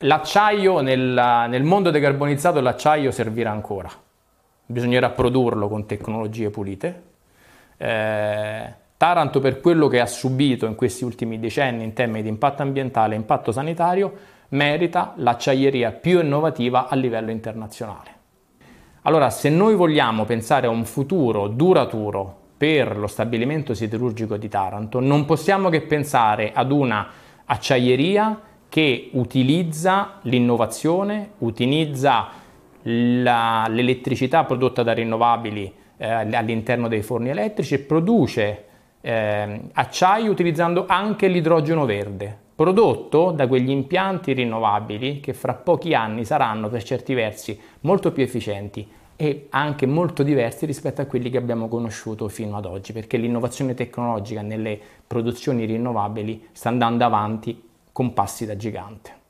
L'acciaio nel, nel, mondo decarbonizzato l'acciaio servirà ancora, bisognerà produrlo con tecnologie pulite. Eh, Taranto per quello che ha subito in questi ultimi decenni in termini di impatto ambientale e impatto sanitario merita l'acciaieria più innovativa a livello internazionale. Allora se noi vogliamo pensare a un futuro duraturo per lo stabilimento siderurgico di Taranto non possiamo che pensare ad una acciaieria che utilizza l'innovazione, utilizza la, l'elettricità prodotta da rinnovabili eh, all'interno dei forni elettrici e produce eh, acciaio utilizzando anche l'idrogeno verde, prodotto da quegli impianti rinnovabili che fra pochi anni saranno per certi versi molto più efficienti e anche molto diversi rispetto a quelli che abbiamo conosciuto fino ad oggi, perché l'innovazione tecnologica nelle produzioni rinnovabili sta andando avanti con passi da gigante.